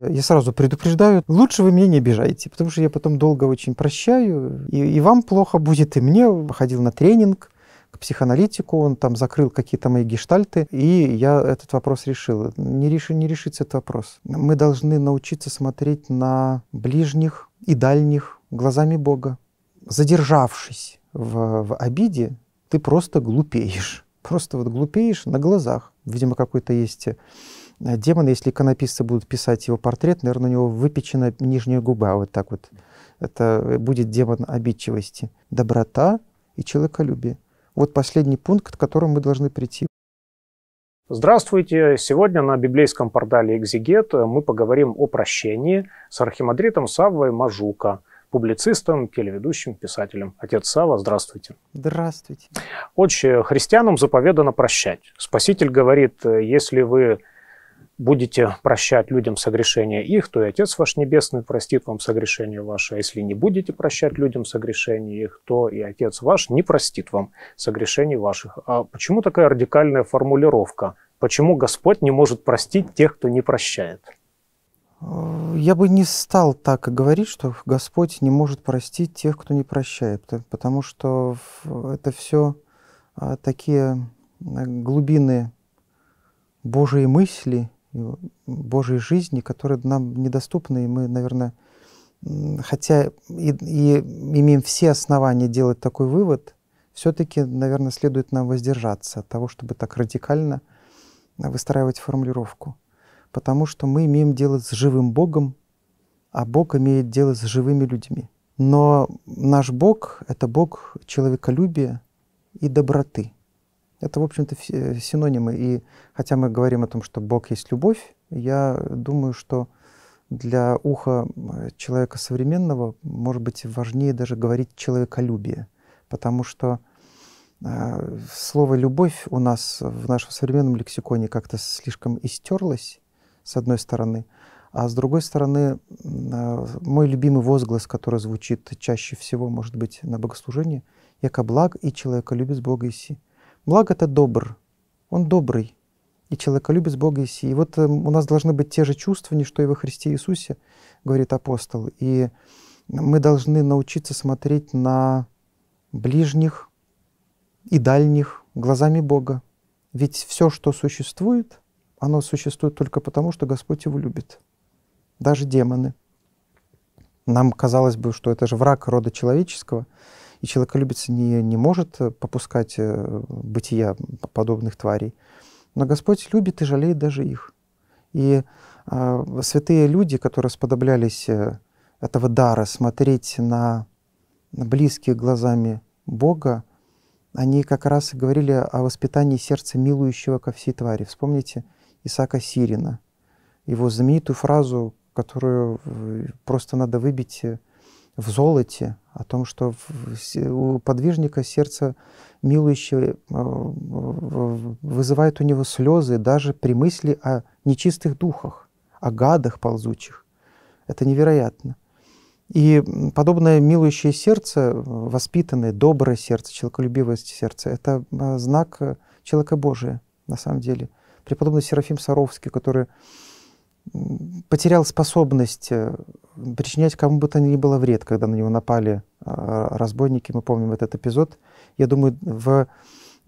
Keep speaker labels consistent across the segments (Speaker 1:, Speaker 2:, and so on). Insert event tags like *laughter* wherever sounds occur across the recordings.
Speaker 1: Э, я сразу предупреждаю, лучше вы меня не обижайте, потому что я потом долго очень прощаю, и, и вам плохо будет, и мне. Ходил на тренинг к психоаналитику, он там закрыл какие-то мои гештальты, и я этот вопрос решил. Не, реши, не решится этот вопрос. Мы должны научиться смотреть на ближних и дальних глазами Бога. Задержавшись в, в обиде, ты просто глупеешь. Просто вот глупеешь на глазах. Видимо, какой-то есть э, Э, демона, если иконописцы будут писать его портрет, наверное, у него выпечена нижняя губа вот так вот. Это будет демон обидчивости. Доброта и человеколюбие. Вот последний пункт, к которому мы должны прийти.
Speaker 2: Здравствуйте! Сегодня на библейском портале «Экзигет» мы поговорим о прощении с архимандритом Саввой Мажука – публицистом, телеведущим, писателем. Отец Сава, здравствуйте. Здравствуйте. Отче, христианам заповедано прощать. Спаситель говорит, если вы будете прощать людям согрешения их, то и Отец ваш Небесный простит вам согрешение ваше. А если не будете прощать людям согрешения их, то и Отец ваш не простит вам согрешений ваших. А почему такая радикальная формулировка? Почему Господь не может простить тех, кто не прощает?
Speaker 1: Я бы не стал так говорить, что Господь не может простить тех, кто не прощает, э, потому что это все а, такие э, глубины Божьей мысли ну, Божьей жизни, которые нам недоступны, и мы, наверное, хотя и, и имеем все основания делать такой вывод, все-таки, наверное, следует нам воздержаться от того, чтобы так радикально выстраивать формулировку. Потому что мы имеем дело с живым Богом, а Бог имеет дело с живыми людьми. Но наш Бог — это Бог человеколюбия и доброты — это, в общем-то, э, синонимы. И хотя мы говорим о том, что Бог есть любовь, я думаю, что для уха э, человека современного, может быть, важнее даже говорить человеколюбие, потому что э, слово «любовь» у нас в нашем современном лексиконе как-то слишком истерлось, с одной стороны, а с другой стороны, э, мой любимый возглас, который звучит чаще всего, может быть, на богослужении, «яко благ и человеколюбец Бога Иси» благо это добр, он добрый и человеколюбец Бога и си. И вот э, у нас должны быть те же чувства, не что и во Христе Иисусе, говорит апостол. И мы должны научиться смотреть на ближних и дальних глазами Бога. Ведь все, что существует, оно существует только потому, что Господь его любит. Даже демоны. Нам казалось бы, что это же враг рода человеческого, и человеколюбец не, не может э, попускать э, бытия подобных тварей. Но Господь любит и жалеет даже их. И э, святые люди, которые сподоблялись э, этого дара смотреть на, на близких глазами Бога, они как раз и говорили о воспитании сердца милующего ко всей твари. Вспомните Исаака Сирина, его знаменитую фразу, которую просто надо выбить в золоте, о том, что у подвижника сердце милующее э, вызывает у него слезы даже при мысли о нечистых духах, о гадах ползучих. Это невероятно. И подобное милующее сердце, воспитанное, доброе сердце, человеколюбивое сердце, это э, знак человека Божия, на самом деле. Преподобный Серафим Саровский, который потерял способность э, причинять кому бы то ни было вред, когда на него напали а, разбойники, мы помним этот эпизод. Я думаю, в а,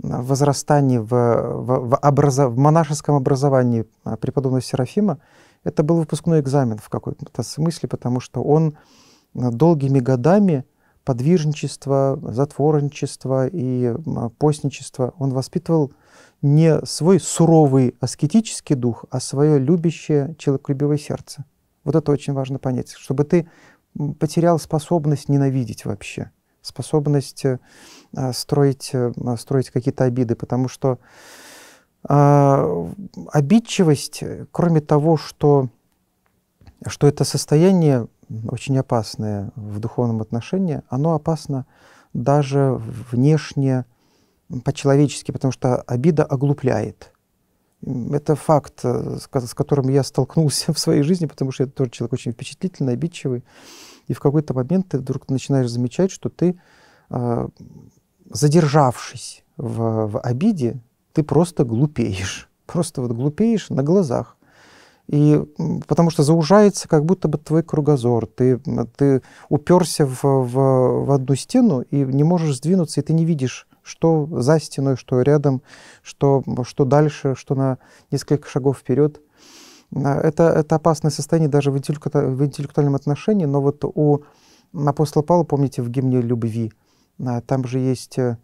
Speaker 1: возрастании, в, в, в, образо, в монашеском образовании а, преподобного Серафима это был выпускной экзамен в какой-то смысле, потому что он долгими годами подвижничества, затворничества и постничества, он воспитывал не свой суровый аскетический дух, а свое любящее, человеколюбивое сердце. Вот это очень важно понять, чтобы ты потерял способность ненавидеть вообще, способность э, а, строить, э, строить какие-то обиды, потому что а, обидчивость, кроме того, что, что это состояние очень опасное в духовном отношении, оно опасно даже внешне по-человечески, потому что обида оглупляет. Это факт, э, с которым я столкнулся *laughs* в своей жизни, потому что я тоже человек очень впечатлительный, обидчивый. И в какой-то момент ты вдруг начинаешь замечать, что ты, а, задержавшись в, в обиде, ты просто глупеешь. *laughs* Просто вот глупеешь на глазах. И потому что заужается как будто бы твой кругозор. Ты, ты уперся в, в, в одну стену и не можешь сдвинуться, и ты не видишь что за стеной, что рядом, что, что дальше, что на несколько шагов вперед. Э, это, это опасное состояние даже в, интеллекту, в интеллектуальном отношении, но вот у апостола Павла, помните, в гимне «Любви», э, там же есть, э,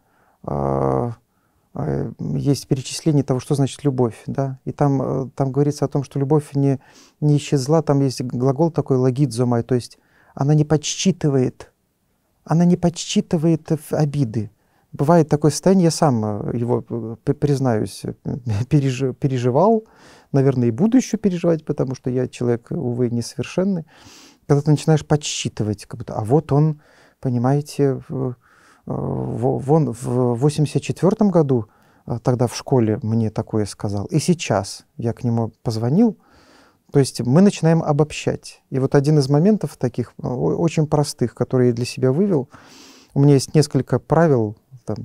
Speaker 1: есть перечисление того, что значит любовь, да, и там, там говорится о том, что любовь не, не исчезла, там есть глагол такой «логидзомай», то есть она не подсчитывает, она не подсчитывает обиды, бывает такое состояние, я сам э, его, э, признаюсь, э, *laughs* переж, переживал, наверное, и буду еще переживать, потому что я человек, увы, несовершенный. Когда ты начинаешь подсчитывать, как будто, а вот он, понимаете, в, вон в 84 году, тогда в школе мне такое сказал, и сейчас я к нему позвонил, то есть мы начинаем обобщать. И вот один из моментов таких очень простых, которые я для себя вывел, у меня есть несколько правил, там,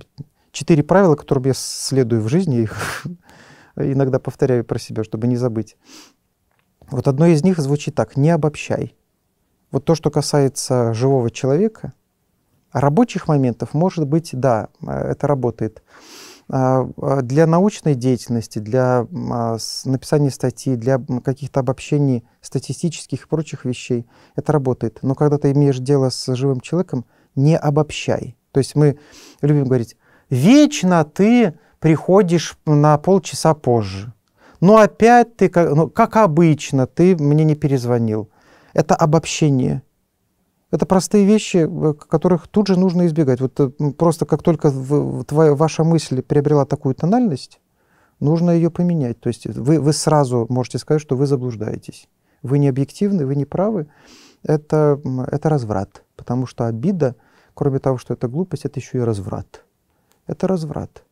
Speaker 1: четыре правила, которым я следую в жизни, их *laughs* иногда повторяю про себя, чтобы не забыть. Вот одно из них звучит так, не обобщай. Вот то, что касается живого человека, рабочих моментов, может быть, да, э, это работает. А, а для научной деятельности, для а, написания статьи, для каких-то обобщений статистических и прочих вещей это работает. Но когда ты имеешь дело с живым человеком, не обобщай. То есть мы любим говорить, вечно ты приходишь на полчаса позже. Но «Ну, опять ты, ну, как обычно, ты мне не перезвонил. Это обобщение. Это простые вещи, э, которых тут же нужно избегать. Вот э, просто как только твоя, ваша мысль приобрела такую тональность, нужно ее поменять. То есть вы, вы сразу можете сказать, что вы заблуждаетесь. Вы не объективны, вы не правы. Это, это разврат, потому что обида — кроме того, что это глупость, это еще и разврат. Это разврат.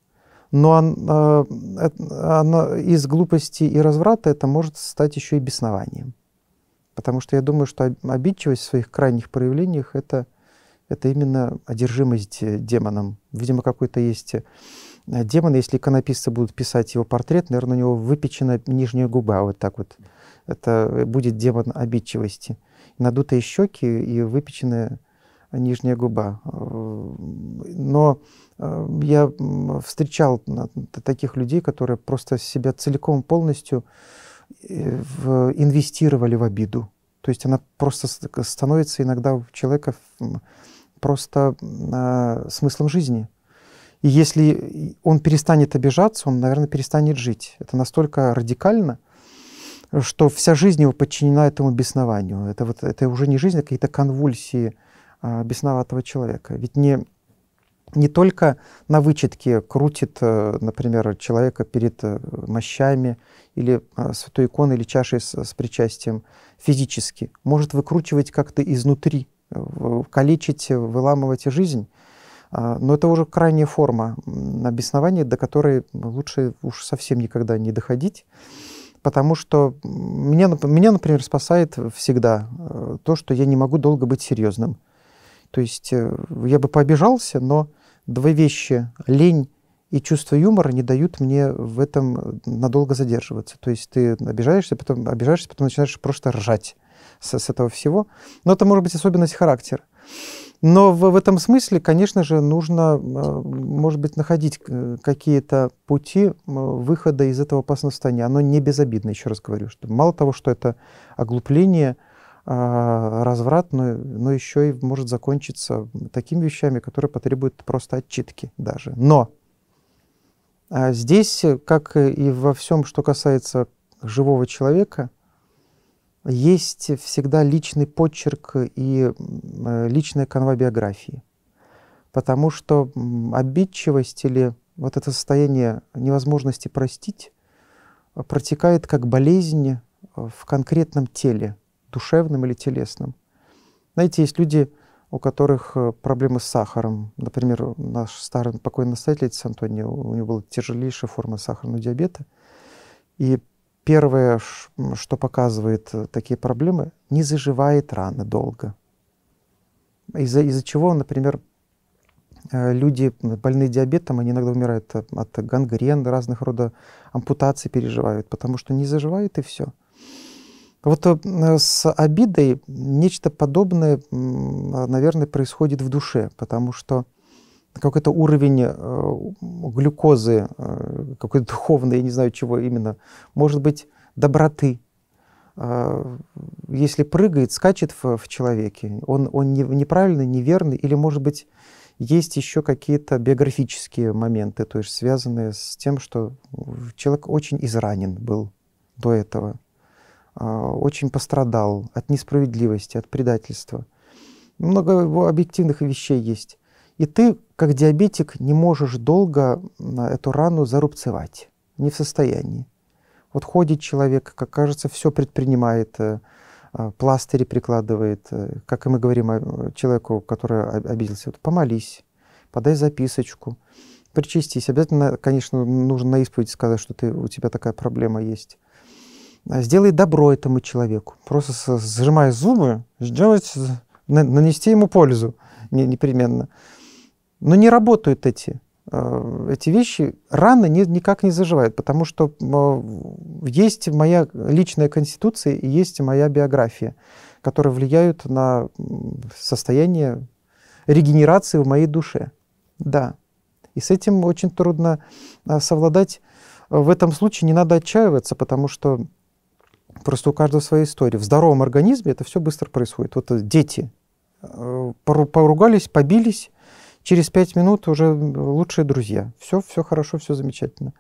Speaker 1: Но она, э, она, из глупости и разврата это может стать еще и беснованием. Потому что я думаю, что обидчивость в своих крайних проявлениях это, это именно одержимость э, демоном. Видимо, какой-то есть э, демон, если иконописцы будут писать его портрет, наверное, у него выпечена нижняя губа вот так вот. Это будет демон обидчивости. Надутые щеки и выпеченная нижняя губа. Но э, я встречал таких людей, которые просто себя целиком полностью э, инвестировали в обиду. То есть она просто становится иногда у человека просто а, смыслом жизни. И если он перестанет обижаться, он, наверное, перестанет жить. Это настолько радикально, что вся жизнь его подчинена этому беснованию. Это, вот, это уже не жизнь, а какие-то конвульсии – э, бесноватого человека. Ведь не, не только на вычетке крутит, э, например, человека перед э, мощами или э, святой иконой или чашей с, с причастием физически, может выкручивать как-то изнутри, э, калечить, выламывать жизнь. А, но это уже крайняя форма обеснования, до которой лучше уж совсем никогда не доходить. Потому что меня, меня, например, спасает всегда э, то, что я не могу долго быть серьезным. То есть э, я бы побежался, но две вещи — лень и чувство юмора не дают мне в этом э, надолго задерживаться. То есть ты обижаешься, потом обижаешься, потом начинаешь просто ржать с, с этого всего. Но это может быть особенность характера. Но в, в этом смысле, конечно же, нужно, э, может быть, находить какие-то пути выхода из этого опасного состояния. Оно не безобидно, еще раз говорю. Что мало того, что это оглупление — а, разврат, но, но еще и может закончиться такими вещами, которые потребуют просто отчитки даже. Но а, здесь, как и во всем, что касается живого человека, есть всегда личный подчерк и э, личная канва биографии. Потому что обидчивость или вот это состояние невозможности простить протекает как болезнь в конкретном теле – душевным или телесным. Знаете, есть люди, у которых э, проблемы с сахаром. Например, наш старый покойный настоятель отец Антоний, у него была тяжелейшая форма сахарного диабета. И первое, что показывает э, такие проблемы, не заживает раны долго. Из-за из чего, например, э, люди, больные диабетом, они иногда умирают от гангрен, разных рода ампутаций переживают, потому что не заживает и все. Вот э, с обидой нечто подобное, а, наверное, происходит в душе, потому что какой-то уровень э, глюкозы, э, какой-то духовный, я не знаю чего именно, может быть, доброты. А, если прыгает, скачет в, в человеке, он, он не, неправильный, неверный, или, может быть, есть еще какие-то биографические моменты, то есть связанные с тем, что человек очень изранен был до этого. А, очень пострадал от несправедливости, от предательства. Много его объективных вещей есть. И ты, как диабетик, не можешь долго эту рану зарубцевать. Не в состоянии. Вот ходит человек, как кажется, все предпринимает, э, а, пластыри прикладывает. Э, как и мы говорим э, человеку, который обиделся, вот, помолись, подай записочку, причастись. Обязательно, конечно, нужно на исповедь сказать, что ты, у тебя такая проблема есть. А сделай добро этому человеку. Просто сжимая зубы, сделать, нанести ему пользу непременно. Но не работают эти, э, эти вещи, раны не, никак не заживают, потому что э, есть моя личная конституция и есть моя биография, которые влияют на состояние регенерации в моей душе. Да. И с этим очень трудно э, совладать. В этом случае не надо отчаиваться, потому что Просто у каждого своя история. В здоровом организме это все быстро происходит. Вот э, дети э, поругались, побились, через пять минут уже лучшие друзья. Все, все хорошо, все замечательно.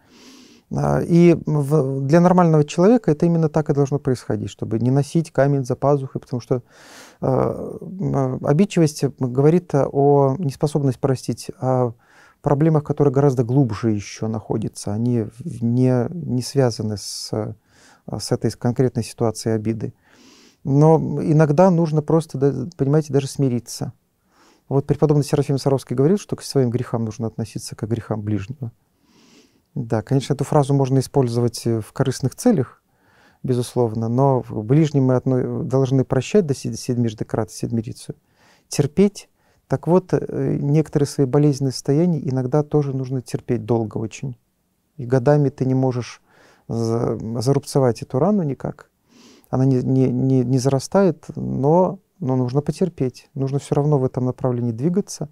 Speaker 1: А, и для нормального человека это именно так и должно происходить, чтобы не носить камень за пазухой, потому что э, обидчивость говорит о неспособности простить, о проблемах, которые гораздо глубже еще находятся. Они не, не связаны с а, с этой конкретной ситуацией обиды. Но иногда нужно просто, понимаете, даже смириться. Вот преподобный Серафим Саровский говорил, что к своим грехам нужно относиться как к грехам ближнего. Да, конечно, эту фразу можно использовать э, в корыстных целях, безусловно, но ближним мы одно, должны прощать до седмижды крат седмирицу, терпеть. Так вот, э, некоторые свои болезненные состояния иногда тоже нужно терпеть долго очень. И годами ты не можешь зарубцевать эту рану никак. Она не, не, не, не зарастает, но, но нужно потерпеть. Нужно все равно в этом направлении двигаться,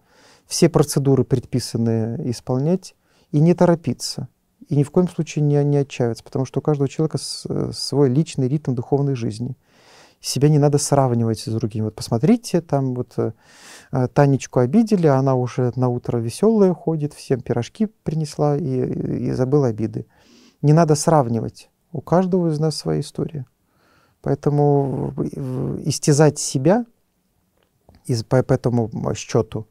Speaker 1: все процедуры предписанные исполнять и не торопиться. И ни в коем случае не, не отчаиваться, потому что у каждого человека с, свой личный ритм духовной жизни себя не надо сравнивать с другими. Вот посмотрите, там вот э, Танечку обидели, а она уже на утро веселая ходит, всем пирожки принесла и, и забыла обиды не надо сравнивать. У каждого из нас своя история. Поэтому истязать себя из, по, по этому счету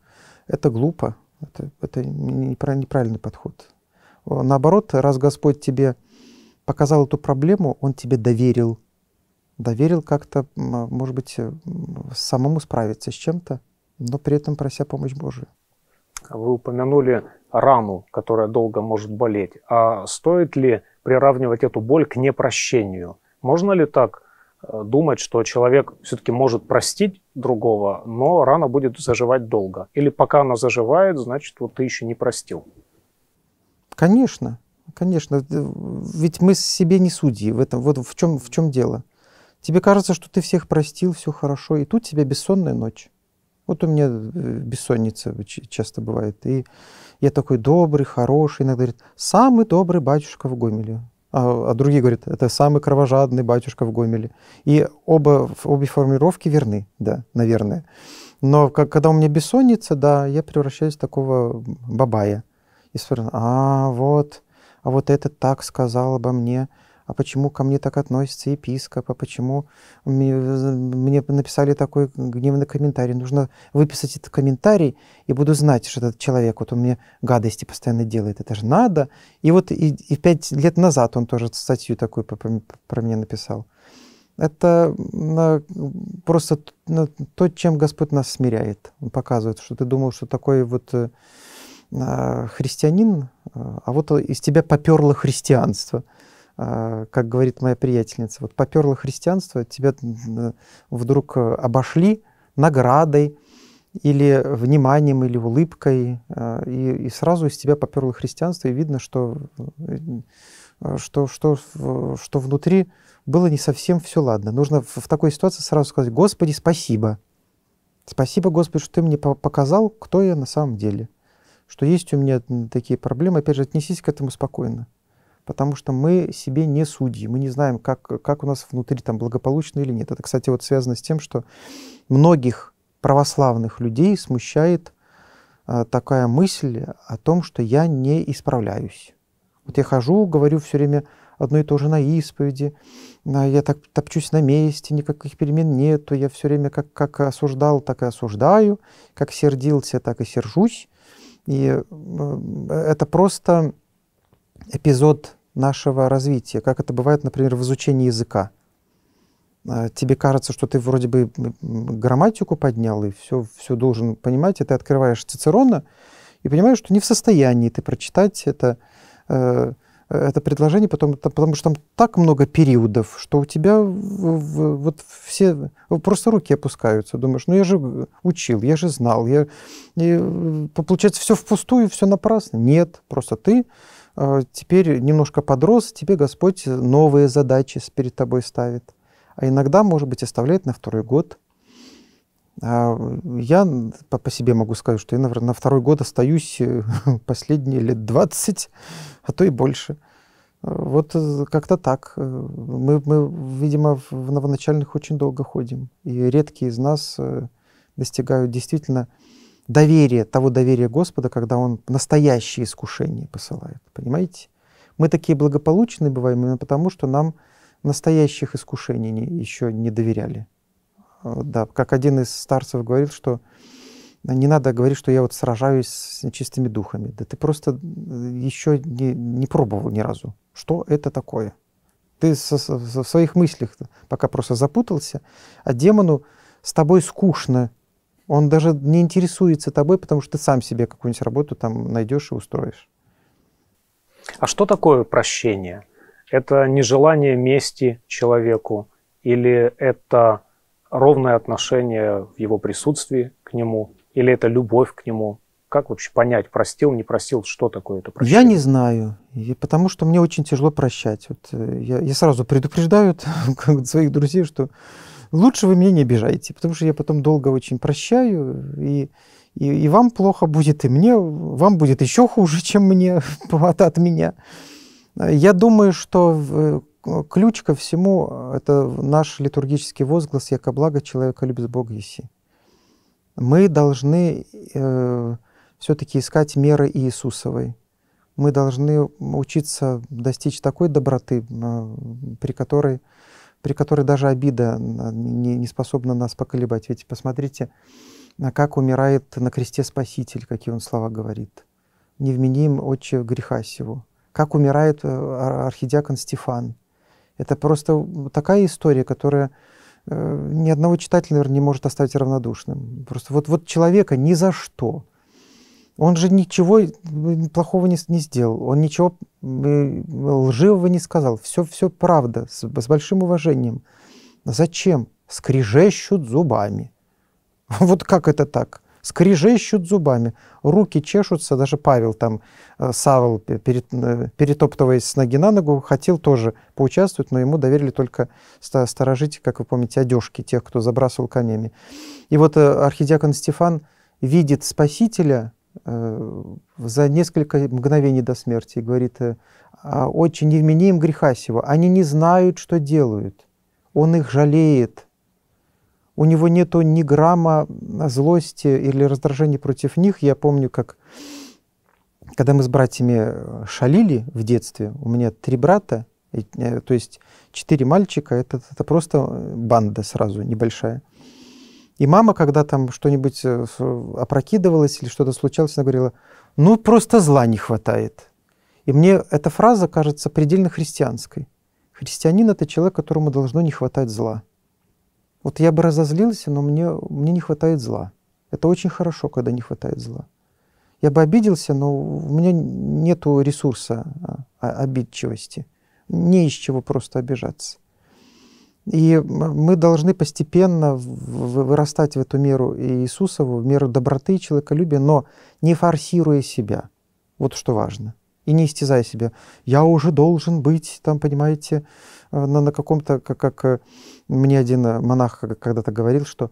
Speaker 1: это глупо, это, это неправильный подход. Наоборот, раз Господь тебе показал эту проблему, Он тебе доверил. Доверил как-то, может быть, самому справиться с чем-то, но при этом прося помощь Божию.
Speaker 2: Вы упомянули рану, которая долго может болеть. А стоит ли приравнивать эту боль к непрощению? Можно ли так э, думать, что человек все-таки может простить другого, но рана будет заживать долго? Или пока она заживает, значит, вот ты еще не простил?
Speaker 1: Конечно, конечно. Ведь мы себе не судьи в этом. Вот в чем, в чем дело. Тебе кажется, что ты всех простил, все хорошо, и тут тебе бессонная ночь. Вот у меня бессонница часто бывает. И я такой добрый, хороший. Иногда говорит, самый добрый батюшка в Гомеле. А, а другие говорят, это самый кровожадный батюшка в Гомеле. И оба, обе формировки верны, да, наверное. Но как, когда у меня бессонница, да, я превращаюсь в такого бабая. И смотрю, а вот, а вот этот так сказал обо мне, а почему ко мне так относится епископ, а почему мне, мне написали такой гневный комментарий. Нужно выписать этот комментарий, и буду знать, что этот человек, вот он мне гадости постоянно делает, это же надо. И вот и, и пять лет назад он тоже статью такую про, про меня написал. Это просто то, чем Господь нас смиряет. Он показывает, что ты думал, что такой вот э, а, христианин, а вот из тебя поперло христианство – а, как говорит моя приятельница, вот поперло христианство, тебя э, вдруг э, обошли наградой или вниманием, или улыбкой, а, и, и сразу из тебя поперло христианство, и видно, что, э, что, что, что внутри было не совсем все ладно. Нужно в, в такой ситуации сразу сказать, Господи, спасибо. Спасибо, Господи, что ты мне показал, кто я на самом деле. Что есть у меня такие проблемы. Опять же, отнесись к этому спокойно потому что мы себе не судьи, мы не знаем, как, как у нас внутри там благополучно или нет. Это, кстати, вот связано с тем, что многих православных людей смущает э, такая мысль о том, что я не исправляюсь. Вот я хожу, говорю все время одно и то же на исповеди, а я так топчусь на месте, никаких перемен нету, я все время как, как осуждал, так и осуждаю, как сердился, так и сержусь. И э, это просто эпизод нашего развития, как это бывает, например, в изучении языка. А, тебе кажется, что ты вроде бы грамматику поднял и все, все должен понимать, и ты открываешь Цицерона и понимаешь, что не в состоянии ты прочитать это, э, это предложение, потому, потому что там так много периодов, что у тебя вот все просто руки опускаются. Думаешь, ну я же учил, я же знал, я, и, э, получается все впустую, все напрасно. Нет, просто ты Э, теперь немножко подрос, тебе Господь новые задачи перед тобой ставит. А иногда, может быть, оставляет на второй год. А, я по себе могу сказать, что я, наверное, на второй год остаюсь э, *laughs* последние лет 20, а то и больше. Э, вот как-то так. Мы, мы, видимо, в новоначальных очень долго ходим. И редкие из нас достигают действительно доверие, того доверия Господа, когда Он настоящие искушения посылает. Понимаете? Мы такие благополучные бываем именно потому, что нам настоящих искушений не, еще не доверяли. Э, да, как один из старцев говорил, что не надо говорить, что я вот сражаюсь с чистыми духами. Да ты просто э, еще не, не пробовал ни разу. Что это такое? Ты со, со, в своих мыслях пока просто запутался, а демону с тобой скучно, он даже не интересуется тобой, потому что ты сам себе какую-нибудь работу там найдешь и устроишь.
Speaker 2: А что такое прощение? Это нежелание мести человеку или это ровное отношение в его присутствии к нему или это любовь к нему? Как вообще понять, простил, не простил, что такое это
Speaker 1: прощение? Я не знаю, и потому что мне очень тяжело прощать. Вот э, я, я сразу предупреждаю *laughs* своих друзей, что лучше вы меня не обижайте, потому что я потом долго очень прощаю, и, и, и вам плохо будет, и мне, вам будет еще хуже, чем мне *laughs* от, от меня. Я думаю, что ключ ко всему – это наш литургический возглас «Яко благо человека любит Бог еси». Мы должны э, все-таки искать меры Иисусовой. Мы должны учиться достичь такой доброты, э, при которой при которой даже обида а, не, не способна нас поколебать. Ведь посмотрите, а как умирает на кресте Спаситель, какие он слова говорит. "Не вменим отче греха сего». Как умирает э, архидиакон Стефан. Это просто такая история, которая э, ни одного читателя, наверное, не может оставить равнодушным. Просто вот, вот человека ни за что он же ничего плохого не, не сделал, он ничего э, лживого не сказал. Все, все правда, с, с большим уважением. Зачем? Скрежещут зубами. *laughs* Вот как это так? скрежещут зубами, руки чешутся, даже Павел там, э, Савол, перед э, перетоптываясь с ноги на ногу, хотел тоже поучаствовать, но ему доверили только сторожить, как вы помните, одежки тех, кто забрасывал камнями. И вот архидиакон Стефан видит Спасителя, Э, за несколько мгновений до смерти и говорит, э, «А, очень не вмени им греха сего, они не знают, что делают, он их жалеет, у него нету ни грамма злости или раздражения против них». Я помню, как когда мы с братьями э, шалили в детстве, у меня три брата, то есть четыре мальчика, это, это просто банда сразу небольшая – и мама, когда там что-нибудь э, опрокидывалось или что-то случалось, она говорила, ну просто зла не хватает. И мне эта фраза кажется предельно христианской. Христианин — это человек, которому должно не хватать зла. Вот я бы разозлился, но мне, мне не хватает зла. Это очень хорошо, когда не хватает зла. Я бы обиделся, но у меня нет ресурса а, обидчивости. Не из чего просто обижаться. И мы должны постепенно вырастать в эту меру Иисусову, в меру доброты и человеколюбия, но не форсируя себя. Вот что важно. И не истязая себя. Я уже должен быть, там, понимаете, э, на, на каком-то, как, как э, мне один э, монах когда-то говорил, что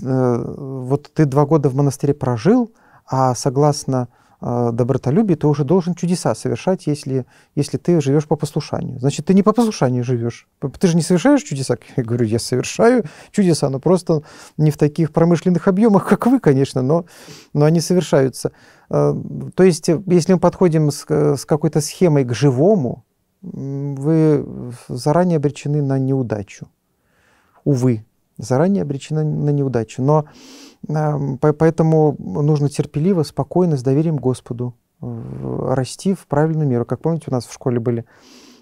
Speaker 1: э, вот ты два года в монастыре прожил, а согласно а, добротолюбие, ты уже должен чудеса совершать, если, если ты живешь по послушанию. Значит, ты не по послушанию живешь. Ты же не совершаешь чудеса. *laughs* Я говорю, я совершаю чудеса, но просто не в таких промышленных объемах, как вы, конечно, но, но они совершаются. А, то есть, э, если мы подходим с, э, с какой-то схемой к живому, вы заранее обречены на неудачу. Увы, заранее обречены на неудачу. Но Эм, поэтому нужно терпеливо, спокойно, с доверием Господу расти в правильную меру. Как помните, у нас в школе были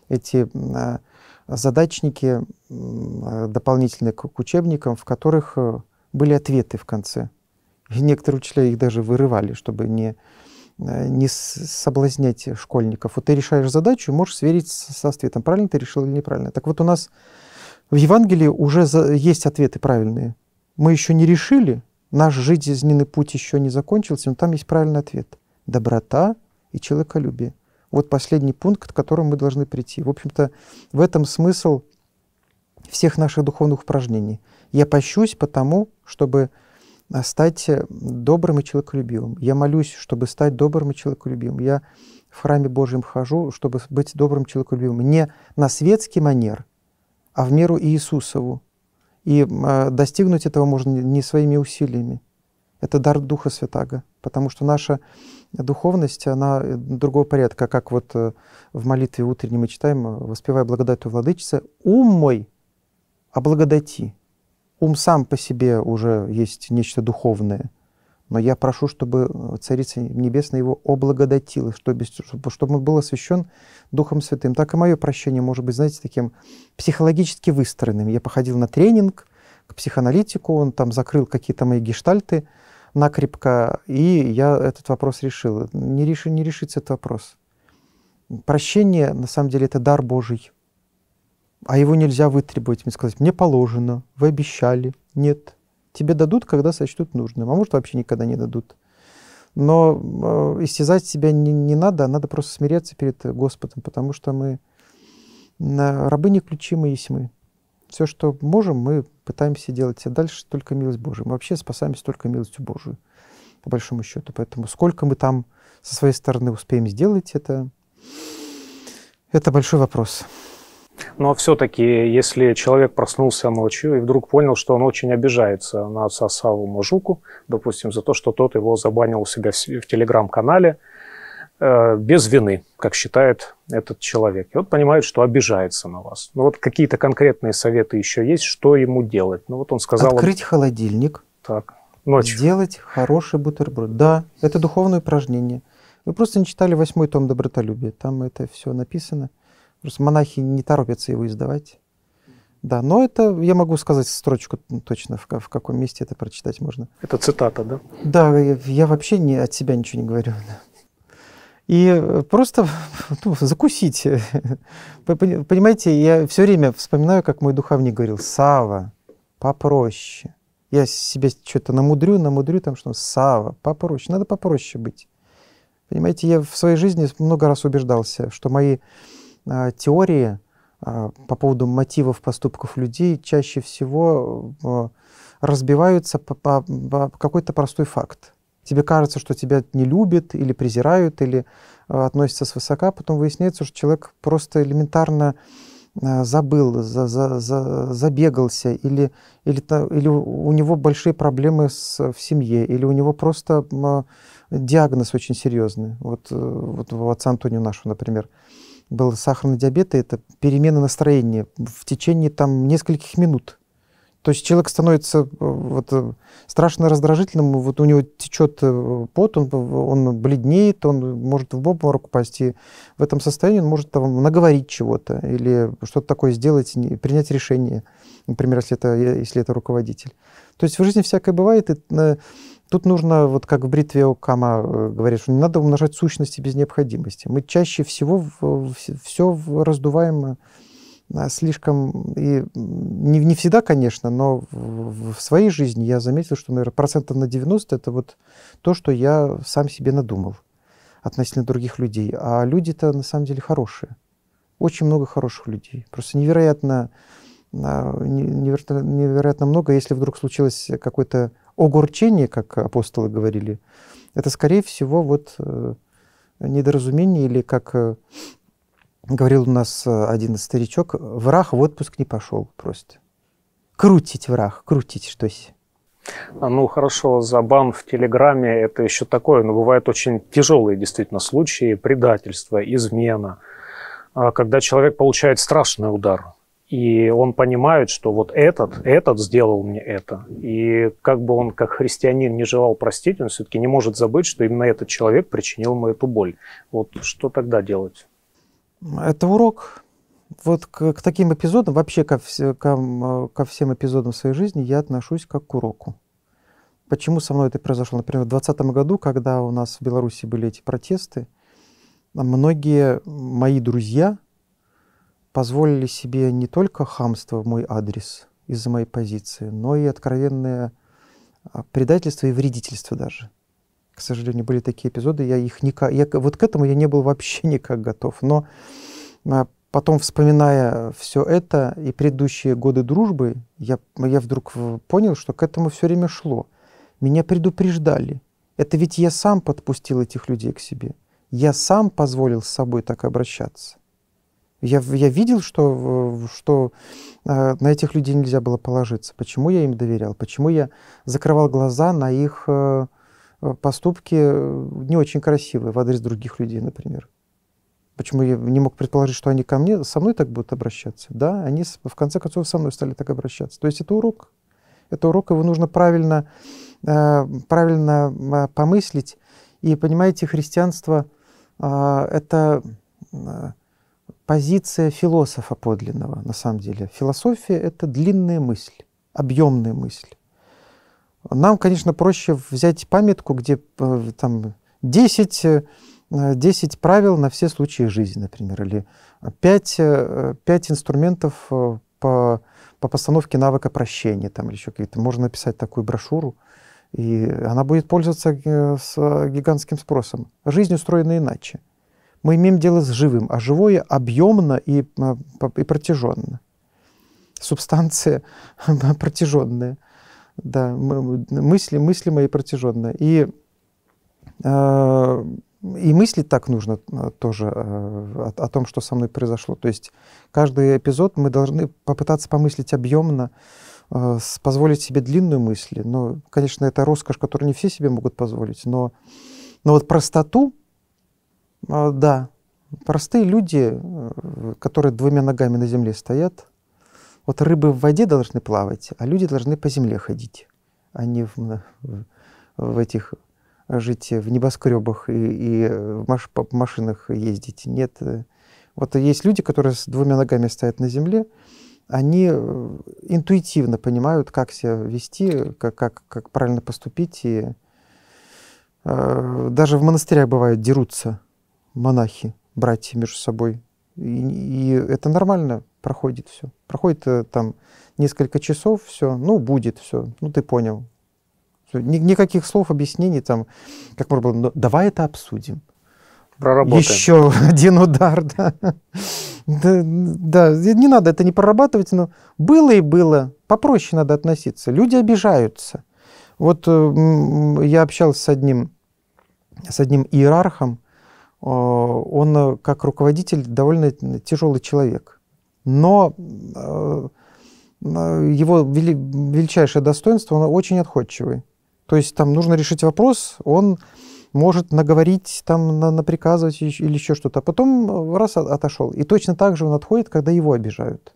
Speaker 1: эти э, задачники э, дополнительные к учебникам, в которых э, были ответы в конце. И некоторые учителя их даже вырывали, чтобы не, не соблазнять школьников. Вот ты решаешь задачу, можешь сверить со ответом, правильно ты решил или неправильно. Так вот у нас в Евангелии уже за, есть ответы правильные. Мы еще не решили, наш жизненный путь еще не закончился, но там есть правильный ответ. Доброта и человеколюбие. Вот последний пункт, к которому мы должны прийти. В общем-то, в этом смысл всех наших духовных упражнений. Я пощусь потому, чтобы а, стать э, добрым и человеколюбивым. Я молюсь, чтобы стать добрым и человеколюбивым. Я в храме Божьем хожу, чтобы быть добрым человеколюбивым. Не на светский манер, а в меру Иисусову, и а, достигнуть этого можно не своими усилиями. Это дар Духа Святаго, потому что наша духовность, она э, другого порядка, как вот э, в молитве утренней мы читаем, э, «Воспевая благодать Твою Владычице, ум мой благодати, Ум сам по себе уже есть нечто духовное – но я прошу, чтобы э, Царица Небесная его облагодатила, чтобы, чтобы он был освящен Духом Святым. Так и мое прощение может быть, знаете, таким психологически выстроенным. Я походил на тренинг к психоаналитику, он там закрыл какие-то мои гештальты накрепко, и я этот вопрос решил. Не, реши, не решится этот вопрос. Прощение, на самом деле, это дар Божий. А его нельзя вытребовать, мне сказать, мне положено, вы обещали, нет, Тебе дадут, когда сочтут нужным, а может вообще никогда не дадут. Но э, истязать себя не, не надо, а надо просто смиряться перед Господом, потому что мы рабы не ключи, мы есть мы. Все, что можем, мы пытаемся делать, а дальше только милость Божия. Мы вообще спасаемся только милостью Божию, по большому счету. Поэтому сколько мы там со своей стороны успеем сделать, это, это большой вопрос.
Speaker 2: Но все-таки, если человек проснулся ночью и вдруг понял, что он очень обижается на отца Саву Мажуку, допустим, за то, что тот его забанил у себя в, телеграм-канале, э, без вины, как считает этот человек. И вот понимает, что обижается на вас. Ну вот какие-то конкретные советы еще есть, что ему делать? Ну вот он сказал... Открыть
Speaker 1: холодильник. Так, ночью. Сделать хороший бутерброд. Да, это духовное упражнение. Вы просто не читали восьмой том Добротолюбия? Там это все написано. Просто монахи не торопятся его издавать. Да, но это, я могу сказать строчку точно, в, в каком месте это прочитать можно.
Speaker 2: Это цитата, да?
Speaker 1: Да, я, я вообще не, от себя ничего не говорю. И э, просто ну, закусить. *laughs* Понимаете, я все время вспоминаю, как мой духовник говорил, Сава, попроще. Я себе что-то намудрю, намудрю, там что Сава, попроще. Надо попроще быть. Понимаете, я в своей жизни много раз убеждался, что мои Э, теории э, по поводу мотивов поступков людей чаще всего э, разбиваются по, по, по какой-то простой факт. Тебе кажется, что тебя не любят или презирают, или относятся свысока, а потом выясняется, что человек просто элементарно забыл, за, за, за, забегался, или, или, или у него большие проблемы с, в семье, или у него просто диагноз очень серьезный. Вот, вот у отца Антонио нашего, например был сахарный диабет, и это перемена настроения в течение там нескольких минут. То есть человек становится э, вот, э, страшно раздражительным, вот у него течет э, пот, он, он бледнеет, он может в обморок упасть, и в этом состоянии он может там, наговорить чего-то или что-то такое сделать, принять решение, например, если это, если это руководитель. То есть в жизни всякое бывает, и Тут нужно, вот как в бритве Окама э, говорит, что не надо умножать сущности без необходимости. Мы чаще всего все раздуваем э, э, слишком, и не, не всегда, конечно, но в, в своей жизни я заметил, что, наверное, процентов на 90 это вот то, что я сам себе надумал относительно других людей. А люди-то на самом деле хорошие. Очень много хороших людей. Просто невероятно, невероятно, невероятно много, если вдруг случилось какое-то огорчение, как апостолы говорили, это, скорее всего, вот э, недоразумение или, как э, говорил у нас э, один старичок, враг в отпуск не пошел просто. Крутить враг, крутить что-то.
Speaker 2: А, ну, хорошо, за бан в Телеграме это еще такое, но бывают очень тяжелые действительно случаи, предательство, измена, а, когда человек получает страшный удар. И он понимает, что вот этот, этот сделал мне это. И как бы он, как христианин, не желал простить, он все-таки не может забыть, что именно этот человек причинил ему эту боль. Вот что тогда делать?
Speaker 1: Это урок. Вот к, к таким эпизодам, вообще ко, все, ко, ко всем эпизодам своей жизни я отношусь как к уроку. Почему со мной это произошло? Например, в 2020 году, когда у нас в Беларуси были эти протесты, многие мои друзья, позволили себе не только хамство в мой адрес из-за моей позиции, но и откровенное а, предательство и вредительство даже. К сожалению, были такие эпизоды, я их никак... Я, вот к этому я не был вообще *laughs* никак готов. Но а, потом, вспоминая все это и предыдущие годы дружбы, я, я вдруг понял, что к этому все время шло. Меня предупреждали. Это ведь я сам подпустил этих людей к себе. Я сам позволил с собой так обращаться. Я, я видел, что, что э, на этих людей нельзя было положиться. Почему я им доверял? Почему я закрывал глаза на их э, э поступки э, не очень красивые в адрес других людей, например? Почему я не мог предположить, что они ко мне, со мной так будут обращаться? Да, они в конце концов со мной стали так обращаться. То есть это урок. Это урок, его нужно правильно, э, правильно помыслить. И понимаете, христианство э, это позиция философа подлинного, на самом деле. Философия — это длинная мысль, объемная мысль. Нам, конечно, проще взять памятку, где э, там 10, 10 э, правил на все случаи жизни, например, или 5, 5 э, инструментов по, по постановке навыка прощения, там, или еще какие-то. Можно написать такую брошюру, и она будет пользоваться гигантским спросом. Жизнь устроена иначе мы имеем дело с живым, а живое объемно и, а, и протяженно. Субстанция *laughs* протяженная, да, мысли, а, мысли мои протяженная. И, э, и мыслить так нужно а, тоже о, о том, что со мной произошло. То есть каждый эпизод мы должны попытаться помыслить объемно, позволить себе длинную мысль. Но, конечно, это роскошь, которую не все себе могут позволить, но, но вот простоту а, да, простые люди, э, которые двумя ногами на земле стоят, вот рыбы в воде должны плавать, а люди должны по земле ходить, а не в, в этих э, жить в небоскребах и, и э, в маш, по машинах ездить. Нет. Вот есть люди, которые с двумя ногами стоят на земле, они интуитивно понимают, как себя вести, как, как, как правильно поступить. И, э, даже в монастырях бывают дерутся монахи, братья между собой. И, и это нормально проходит все. Проходит э, там несколько часов, все, ну, будет все, ну, ты понял. Никаких слов, объяснений там, как можно было, давай это
Speaker 2: обсудим. Проработаем. Еще *laughs* один
Speaker 1: удар, да. да. Да, не надо это не прорабатывать, но было и было. Попроще надо относиться. Люди обижаются. Вот э, я общался с одним, с одним иерархом, Э, он э, как руководитель довольно тяжелый человек. Но э, его величайшее достоинство, он очень отходчивый. То есть там нужно решить вопрос, он может наговорить, там, на, приказывать или еще что-то, а потом раз отошел. И точно так же он отходит, когда его обижают.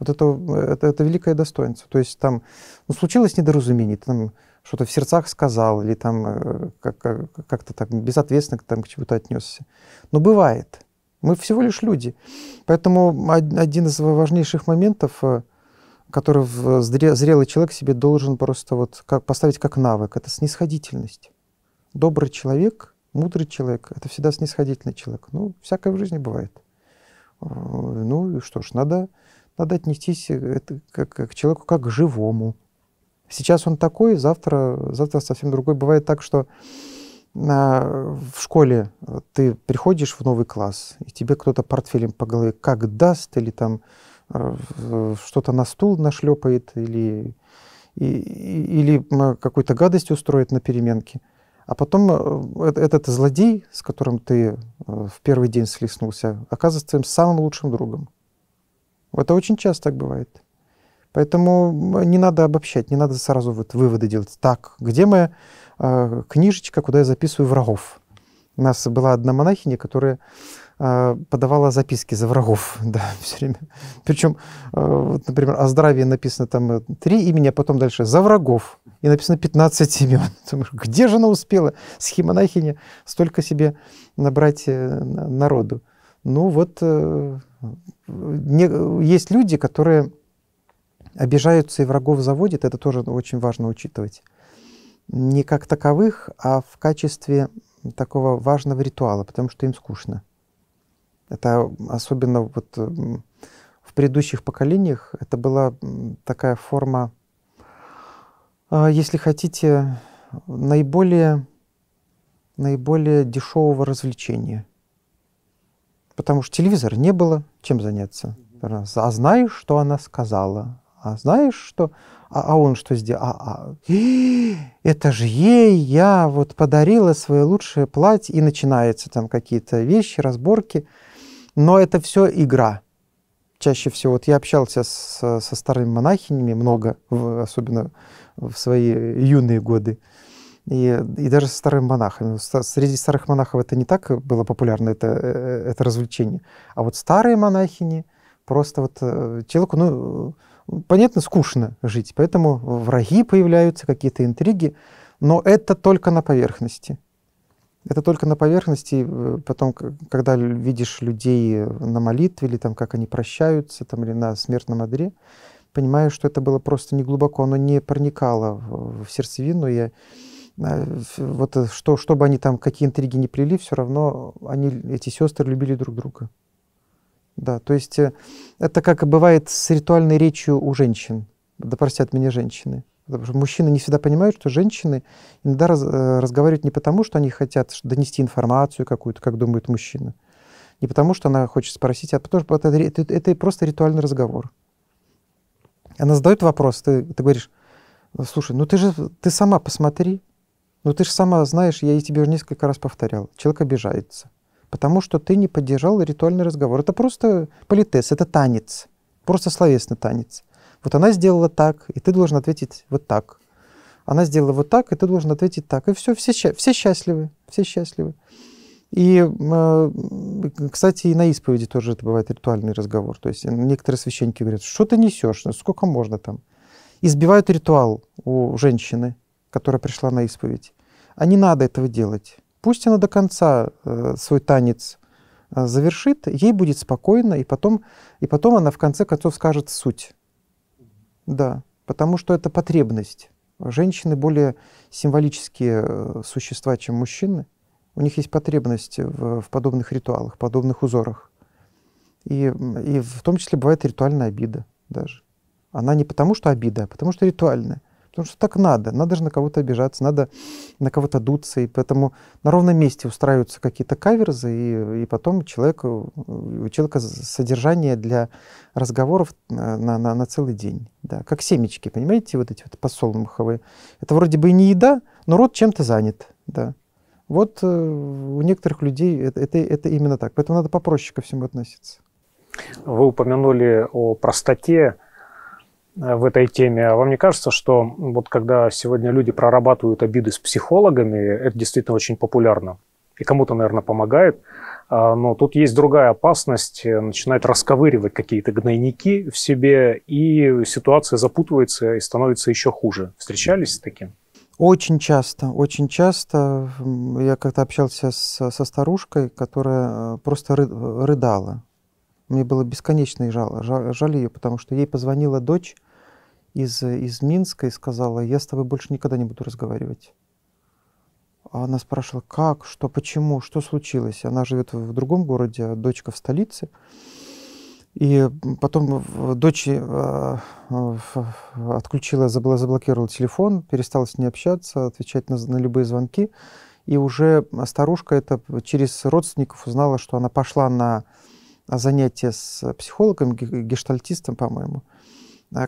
Speaker 1: Вот это, это, это великое достоинство. То есть там ну, случилось недоразумение, там что-то в сердцах сказал или там э, э, как-то как так безответственно там, к чему-то отнесся. Но бывает. Мы всего лишь люди. Поэтому один из важнейших моментов, э, который зрелый человек себе должен просто вот как, поставить как навык, это снисходительность. Добрый человек, мудрый человек — это всегда снисходительный человек. Ну, всякое в жизни бывает. Ну и что ж, надо, надо отнестись это, как, к человеку как к живому, Сейчас он такой, завтра, завтра совсем другой. Бывает так, что а, в школе ты приходишь в новый класс, и тебе кто-то портфелем по голове как даст, или там а, что-то на стул нашлепает, или, и, или какую-то гадость устроит на переменке. А потом э, этот злодей, с которым ты э, в первый день слеснулся, оказывается твоим самым лучшим другом. Это очень часто так бывает. Поэтому не надо обобщать, не надо сразу вот выводы делать. Так, где моя э, книжечка, куда я записываю врагов? У нас была одна монахиня, которая э, подавала записки за врагов, *laughs* да, все время. Причем, э, а, вот, например, о здравии написано там э, три имени, а потом дальше за врагов. И написано 15 имен. *laughs* Где же она успела, схимонахиня, столько себе набрать э, народу? Ну вот, э, не, есть люди, которые обижаются и врагов заводят, это тоже очень важно учитывать. Не как таковых, а в качестве такого важного ритуала, потому что им скучно. Это особенно вот в предыдущих поколениях это была такая форма, а, если хотите, наиболее, наиболее дешевого развлечения. Потому что телевизора не было, чем заняться. А знаешь, что она сказала? а знаешь что? А, а он что сделал? А, а, это же ей я вот подарила свое лучшее платье, и начинаются там какие-то вещи, разборки. Но это все игра. Чаще всего, вот я общался с, со старыми монахинями много, в, особенно в свои юные годы, и, и даже со старыми монахами. Среди старых монахов это не так было популярно, это, э, э, это развлечение. А вот старые монахини, просто вот э, человеку, ну, понятно, скучно жить, поэтому враги появляются, какие-то интриги, но это только на поверхности. Это только на поверхности, э, потом, когда видишь людей э, на молитве, или там, как они прощаются, там, или на смертном одре, понимаю, что это было просто не глубоко, оно не проникало в сердцевину, и э, вот что, чтобы они там, какие интриги не плели, все равно они, эти сестры любили друг друга. Да, то есть э, это как бывает с ритуальной речью у женщин. Да простят меня женщины. Потому что мужчины не всегда понимают, что женщины иногда раз, э, разговаривают не потому, что они хотят донести информацию какую-то, как думает мужчина, не потому, что она хочет спросить, а потому что это, это, это просто ритуальный разговор. Она задает вопрос, ты, ты говоришь, слушай, ну ты же, ты сама посмотри, ну ты же сама знаешь, я тебе уже несколько раз повторял, человек обижается потому что ты не поддержал ритуальный разговор. Это просто политес, это танец, просто словесный танец. Вот она сделала так, и ты должен ответить вот так. Она сделала вот так, и ты должен ответить так. И все, все, все счастливы, все счастливы. И, э, кстати, и на исповеди тоже это бывает ритуальный разговор. То есть некоторые священники говорят, что ты несешь, ну, сколько можно там. Избивают ритуал у женщины, которая пришла на исповедь. А не надо этого делать. Пусть она до конца э, свой танец э, завершит, ей будет спокойно, и потом, и потом она в конце концов скажет суть. Да, потому что это потребность. Женщины более символические э, существа, чем мужчины. У них есть потребность в, в подобных ритуалах, подобных узорах. И, и в том числе бывает ритуальная обида даже. Она не потому, что обида, а потому что ритуальная. Потому что так надо. Надо же на кого-то обижаться, надо на кого-то дуться. И поэтому на ровном месте устраиваются какие-то каверзы, и, и потом человек, э, у человека содержание для разговоров э, на, на, на целый день. Да. Как семечки, понимаете, вот эти вот посолнуховые. Это вроде бы и не еда, но рот чем-то занят. Да. Вот э, у некоторых людей это, это, это именно так. Поэтому надо попроще ко всему относиться.
Speaker 2: Вы упомянули о простоте в этой теме. А вам не кажется, что вот когда сегодня люди прорабатывают обиды с психологами, это действительно очень популярно? И кому-то, наверное, помогает. А, но тут есть другая опасность. Начинает расковыривать какие-то гнойники в себе, и ситуация запутывается и становится еще хуже. Встречались с таким?
Speaker 1: Очень часто, очень часто. Я как-то общался с, со старушкой, которая э, просто рыдала. Мне было бесконечно жало, жаль, жаль ее, потому что ей позвонила дочь из, из Минска и сказала, я с тобой больше никогда не буду разговаривать. А она спрашивала, как, что, почему, что случилось. Она живет в другом городе, а дочка в столице. И потом дочь э, отключила, заблокировала телефон, перестала с ней общаться, отвечать на, на любые звонки. И уже старушка это через родственников узнала, что она пошла на занятия с психологом, гештальтистом, по-моему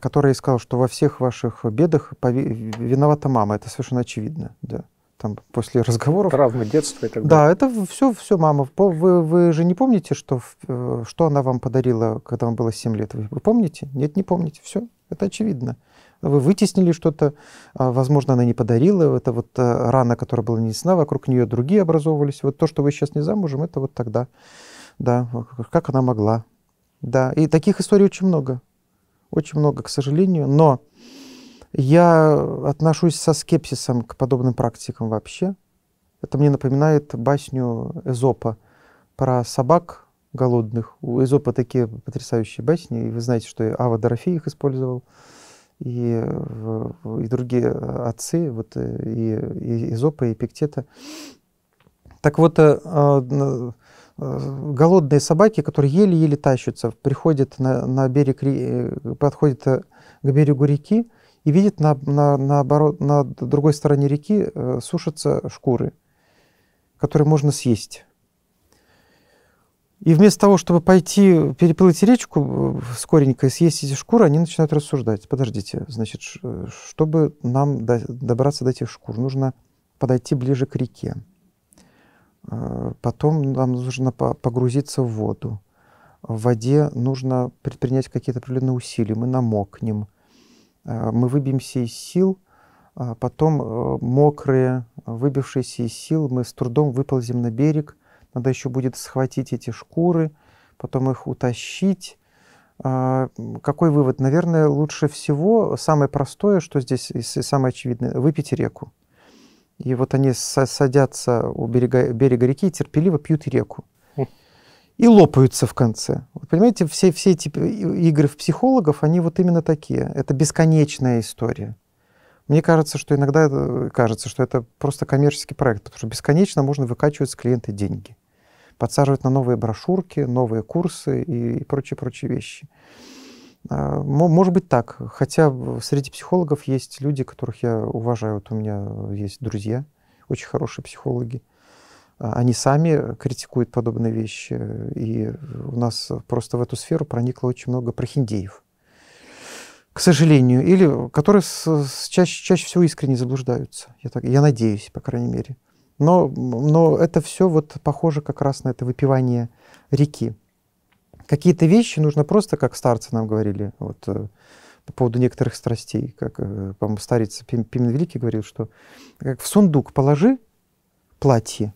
Speaker 1: который сказал, что во всех ваших бедах виновата мама. Это совершенно очевидно, да. Там после разговоров.
Speaker 2: Травмы детства и так далее. Да,
Speaker 1: это все, все мама. Вы, вы же не помните, что, э, что она вам подарила, когда вам было 7 лет? Вы, вы помните? Нет, не помните. Все, это очевидно. Вы вытеснили что-то, а, возможно, она не подарила. Это вот э, рана, которая была нанесена, вокруг нее другие образовывались. Вот то, что вы сейчас не замужем, это вот тогда. Да, как она могла. Да, и таких историй очень много. Очень много, к сожалению. Но я отношусь со скепсисом к подобным практикам вообще. Это мне напоминает басню Эзопа про собак голодных. У Эзопа такие потрясающие басни. И вы знаете, что и Ава Дорофей их использовал, и, и другие э, отцы, вот, э, и, и Эзопа, и Пиктета. Так вот, э, Э, голодные собаки, которые еле-еле тащатся, приходят на, на берег, э, подходят э, к берегу реки и видят на, на, наоборот, на другой стороне реки сушатся шкуры, которые можно съесть. И вместо того, чтобы пойти переплыть речку скоренько и съесть эти шкуры, они начинают рассуждать. Подождите, значит, чтобы нам добраться до этих шкур, нужно подойти ближе к реке. Э, потом нам нужно погрузиться в воду. В воде нужно предпринять какие-то определенные усилия. Мы намокнем, э, мы выбьемся из сил, а потом э, мокрые, выбившиеся из сил, мы с трудом выползем на берег. Надо еще будет схватить эти шкуры, потом их утащить. А, какой вывод? Наверное, лучше всего, самое простое, что здесь и самое очевидное, выпить реку. И вот они садятся у берега, берега реки и терпеливо пьют реку. Хм. И лопаются в конце. Вот понимаете, все, все эти игры в психологов, они вот именно такие. Это бесконечная история. Мне кажется, что иногда э, кажется, что это просто коммерческий проект, потому что бесконечно можно выкачивать с клиента деньги, подсаживать на новые брошюрки, новые курсы и прочие-прочие вещи. А, может быть так. Хотя среди психологов есть люди, которых я уважаю. Вот у меня есть друзья, очень хорошие психологи. А, они сами критикуют подобные вещи. И у нас просто в эту сферу проникло очень много прохиндеев, к сожалению, или которые с, с, чаще, чаще всего искренне заблуждаются. Я, так, я надеюсь, по крайней мере. Но, но это все вот похоже как раз на это выпивание реки. Какие-то вещи нужно просто, как старцы нам говорили, вот, э, по поводу некоторых страстей, как, э, по-моему, старец Пимен Великий говорил, что как в сундук положи платье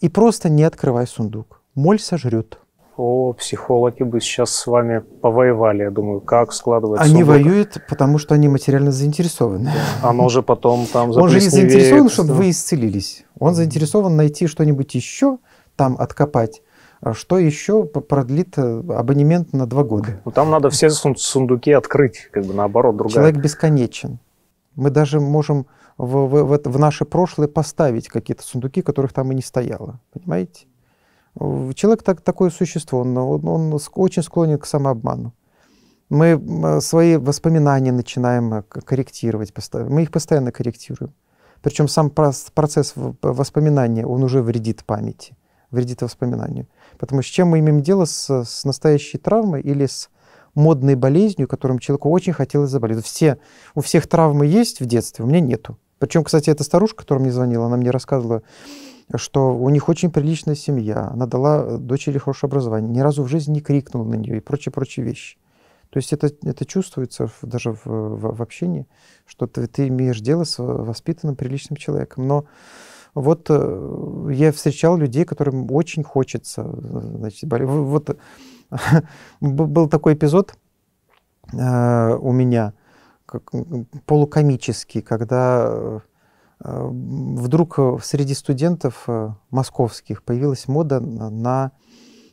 Speaker 1: и просто не открывай сундук. Моль сожрет.
Speaker 2: О, психологи бы сейчас с вами повоевали, я думаю, как складывать Они сундук.
Speaker 1: воюют, потому что они материально заинтересованы.
Speaker 2: Да. Оно же потом там Он же не заинтересован, веет, чтобы да. вы
Speaker 1: исцелились. Он заинтересован найти что-нибудь еще, там откопать, а что еще продлит э, абонемент на два
Speaker 2: года. Ну, там надо все сундуки открыть, как бы наоборот, другая. Человек
Speaker 1: бесконечен. Мы даже можем в, в, в, в наше прошлое поставить какие-то сундуки, которых там и не стояло. Понимаете? Человек так, такое существо, он, он, он очень склонен к самообману. Мы свои воспоминания начинаем э, корректировать, мы их постоянно корректируем. Причем сам процесс воспоминания, он уже вредит памяти, вредит воспоминанию. Потому что чем мы имеем дело с, с настоящей травмой или с модной болезнью, которым человеку очень хотелось заболеть. Все, у всех травмы есть в детстве, у меня нету. Причем, кстати, эта старушка, которая мне звонила, она мне рассказывала, что у них очень приличная семья, она дала э, дочери хорошее образование, ни разу в жизни не крикнула на нее и прочие-прочие вещи. То есть это, это чувствуется даже в, в, в общении, что ты, ты имеешь дело с воспитанным, приличным человеком. Но вот э, я встречал людей, которым очень хочется. Значит, болеть. Вот *laughs* был такой эпизод э, у меня, полукомический, когда э, вдруг среди студентов московских появилась мода на,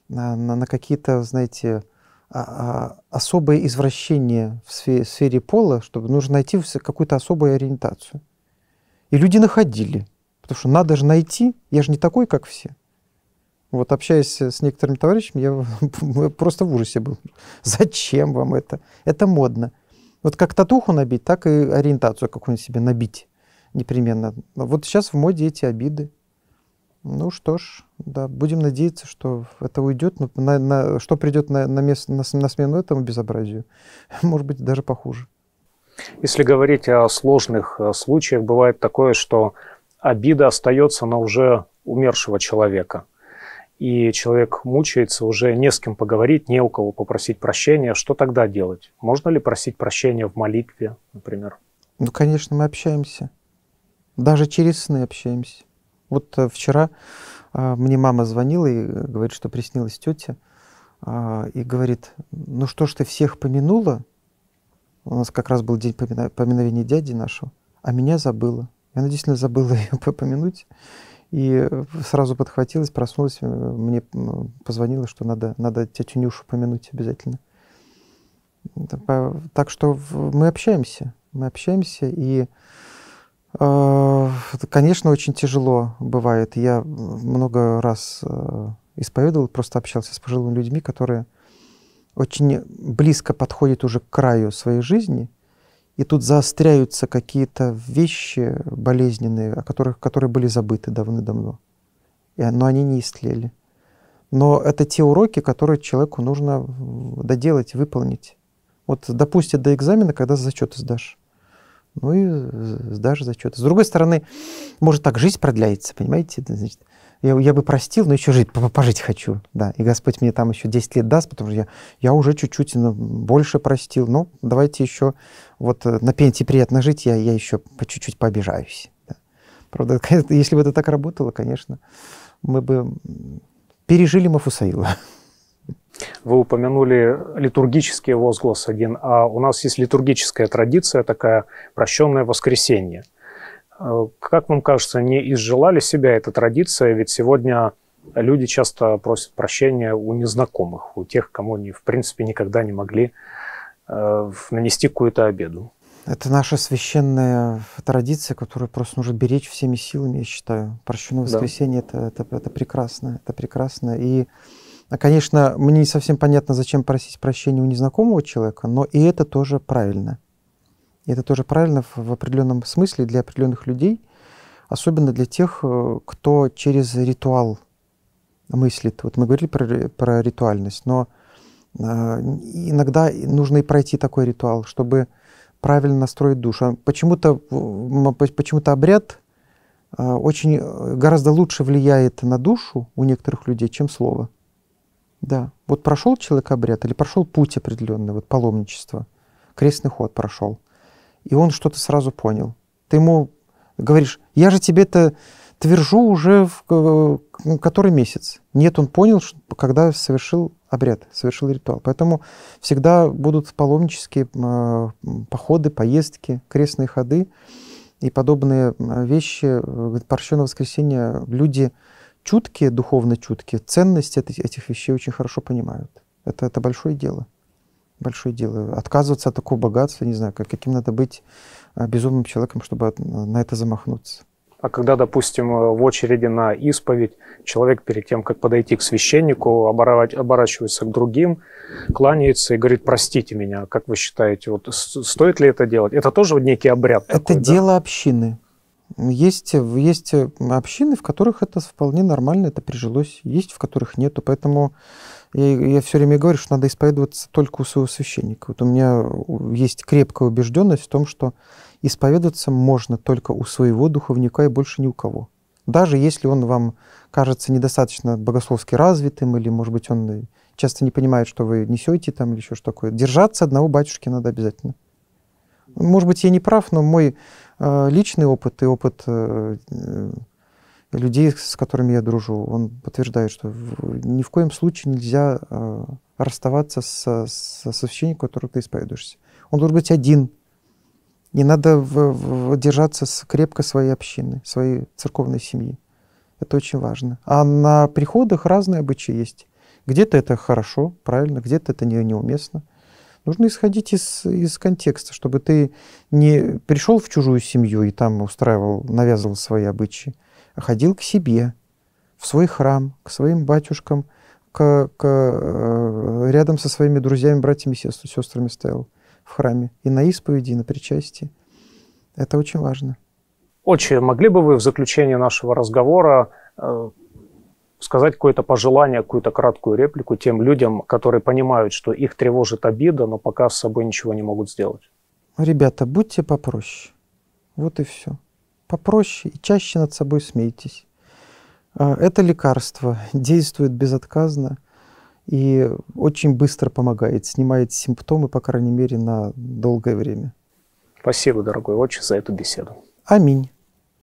Speaker 1: на, на какие-то, знаете, а, а, особые извращения в сфере, в сфере пола, чтобы нужно найти какую-то особую ориентацию. И люди находили – Потому что надо же найти, я же не такой, как все. Вот общаясь с некоторыми товарищами, *laughs* я просто в ужасе был. Зачем вам это? Это модно. Вот как татуху набить, так и ориентацию какую-нибудь себе набить непременно. Вот сейчас в моде эти обиды. Ну что ж, да, будем надеяться, что это уйдет, но на, на, что придет на, на, место, на, на смену этому безобразию, *laughs* может быть, даже похуже.
Speaker 2: Если говорить о сложных э, случаях, бывает такое, что обида остается на уже умершего человека. И человек мучается, уже не с кем поговорить, не у кого попросить прощения. Что тогда делать? Можно ли просить прощения в молитве, например?
Speaker 1: Ну, конечно, мы общаемся. Даже через сны общаемся. Вот э, вчера э, мне мама звонила и говорит, что приснилась тетя, э, и говорит, ну что ж ты всех помянула? У нас как раз был день поминовения дяди нашего, а меня забыла. Я действительно забыла ее помянуть. И э, сразу подхватилась, проснулась, э, мне позвонила, что надо, надо тетю Нюшу помянуть обязательно. Так что мы общаемся, мы общаемся, и, э, конечно, очень тяжело бывает. Я много раз исповедовал, просто общался с пожилыми людьми, которые очень близко подходят уже к краю своей жизни – и тут заостряются какие-то вещи болезненные, о которых, которые были забыты давным давно но они не истлели. Но это те уроки, которые человеку нужно доделать, выполнить. Вот допустим, до экзамена, когда зачеты сдашь. Ну и сдашь зачеты. С другой стороны, может так жизнь продляется, понимаете? Значит, я, я бы простил, но еще жить, пожить хочу, да. И Господь мне там еще 10 лет даст, потому что я, я уже чуть-чуть ну, больше простил, но ну, давайте еще вот э, на пенсии приятно жить, я, я еще по чуть-чуть пообижаюсь. Да. Правда, *laughs* если бы это так работало, конечно, мы бы пережили Мафусаила.
Speaker 2: *laughs* Вы упомянули литургические возглас один, а у нас есть литургическая традиция такая, прощенное воскресенье. Как вам кажется, не изжила ли себя эта традиция? Ведь сегодня люди часто просят прощения у незнакомых, у тех, кому они, в принципе, никогда не могли э, нанести какую-то обеду.
Speaker 1: Это наша священная традиция, которую просто нужно беречь всеми силами, я считаю. Прощенное воскресенье да. это, это, это прекрасно, это прекрасно. И, конечно, мне не совсем понятно, зачем просить прощения у незнакомого человека, но и это тоже правильно. И это тоже правильно в, определенном смысле для определенных людей, особенно для тех, э, кто через ритуал мыслит. Вот мы говорили про, про ритуальность, но э, иногда нужно и пройти такой ритуал, чтобы правильно настроить душу. А почему-то э, почему обряд очень гораздо лучше влияет на душу у некоторых людей, чем слово. Да. Вот прошел человек обряд или прошел путь определенный, вот паломничество, крестный ход прошел – и он что-то сразу понял. Ты ему говоришь, я же тебе это твержу уже в э, который месяц. Нет, он понял, когда совершил обряд, совершил ритуал. Поэтому всегда будут паломнические э, походы, поездки, крестные ходы и подобные вещи. Э, Порщенное воскресенье люди чуткие, духовно чуткие, ценность этих вещей очень хорошо понимают. Это, это большое дело большое дело. Отказываться от такого богатства, не знаю, каким надо быть а, безумным человеком, чтобы на это замахнуться.
Speaker 2: А когда, допустим, э, в очереди на исповедь человек перед тем, как подойти к священнику, оборачивается к другим, кланяется и говорит, простите меня, как вы считаете, вот стоит ли это делать? Это тоже некий обряд? Это такой,
Speaker 1: дело общины. Есть, есть общины, в которых это вполне нормально, это прижилось, есть в которых нету, поэтому я, я все время говорю, что надо исповедоваться только у своего священника. Вот у меня есть крепкая убежденность в том, что исповедоваться можно только у своего духовника и больше ни у кого. Даже если он вам кажется недостаточно богословски развитым, или, может быть, он часто не понимает, что вы несете там или еще что такое. Держаться одного батюшки надо обязательно. Может быть, я не прав, но мой э, личный опыт и опыт э, людей, с которыми я дружу, он подтверждает, что ни в коем случае нельзя а, расставаться со, со, со священником, которого ты исповедуешься. Он должен быть один. Не надо в, в, держаться с, крепко своей общины, своей церковной семьи. Это очень важно. А на приходах разные обычаи есть. Где-то это хорошо, правильно, где-то это не, неуместно. Нужно исходить из, из контекста, чтобы ты не пришел в чужую семью и там устраивал, навязывал свои обычаи ходил к себе, в свой храм, к своим батюшкам, к, к, э, рядом со своими друзьями, братьями, сестрами стоял в храме. И на исповеди, и на причастии. Это очень
Speaker 2: важно. Отче, могли бы вы в заключение нашего разговора э, сказать какое-то пожелание, какую-то краткую реплику тем людям, которые понимают, что их тревожит обида, но пока с собой ничего не могут сделать?
Speaker 1: Ребята, будьте попроще. Вот и все попроще и чаще над собой смейтесь. А, это лекарство действует безотказно и очень быстро помогает, снимает симптомы, по крайней мере, на долгое время.
Speaker 2: Спасибо, дорогой отче, за эту беседу.
Speaker 1: Аминь.